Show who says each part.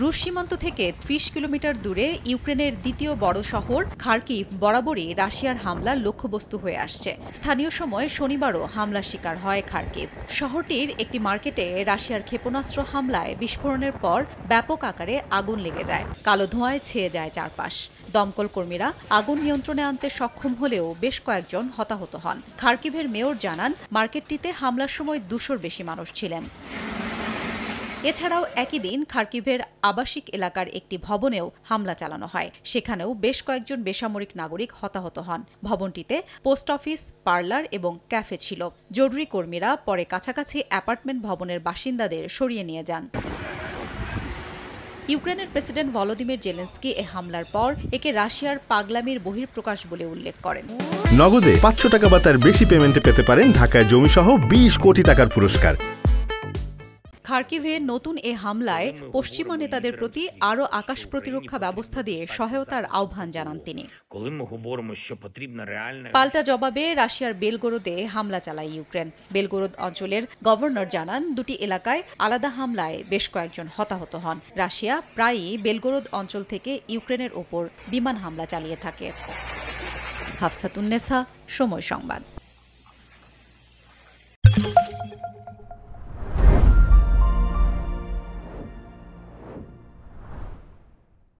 Speaker 1: রুশ সীমান্ত থেকে ত্রিশ কিলোমিটার দূরে ইউক্রেনের দ্বিতীয় বড় শহর খার্কিভ বরাবরই রাশিয়ার হামলার লক্ষ্যবস্তু হয়ে আসছে স্থানীয় সময় শনিবারও হামলা শিকার হয় খার্কিভ শহরটির একটি মার্কেটে রাশিয়ার ক্ষেপণাস্ত্র হামলায় বিস্ফোরণের পর ব্যাপক আকারে আগুন লেগে যায় কালো ধোঁয়ায় ছেয়ে যায় চারপাশ দমকল কর্মীরা আগুন নিয়ন্ত্রণে আনতে সক্ষম হলেও বেশ কয়েকজন হতাহত হন খার্কিভের মেয়র জানান মার্কেটটিতে হামলার সময় দুশোর বেশি মানুষ ছিলেন এছাড়াও একই দিন খার্কিভের আবাসিক এলাকার একটি ভবনেও হামলা চালানো হয় সেখানেও বেশ কয়েকজন বেসামরিক নাগরিক হতাহত হন ভবনটিতে পোস্ট অফিস পার্লার এবং ক্যাফে ছিল জরুরি কর্মীরা পরে কাছাকাছি অ্যাপার্টমেন্ট ভবনের বাসিন্দাদের সরিয়ে নিয়ে যান ইউক্রেনের প্রেসিডেন্ট ভলোদিমির জেলেন্সকি এ হামলার পর একে রাশিয়ার পাগলামির বহির্প্রকাশ বলে উল্লেখ করেন নগদে পাঁচশো টাকা বা তার বেশি পেমেন্টে পেতে পারেন ঢাকায় জমিসহ বিশ কোটি টাকার পুরস্কার খার্কিভে নতুন এ হামলায় পশ্চিমা নেতাদের প্রতি আরও আকাশ প্রতিরক্ষা ব্যবস্থা দিয়ে সহায়তার আহ্বান জানান তিনি পাল্টা জবাবে রাশিয়ার বেলগোরোদে হামলা চালায় ইউক্রেন বেলগোরোদ অঞ্চলের গভর্নর জানান দুটি এলাকায় আলাদা হামলায় বেশ কয়েকজন হতাহত হন রাশিয়া প্রায়ই বেলগোরোদ অঞ্চল থেকে ইউক্রেনের ওপর বিমান হামলা চালিয়ে থাকে হাফসাতুন্নেসা সময় সংবাদ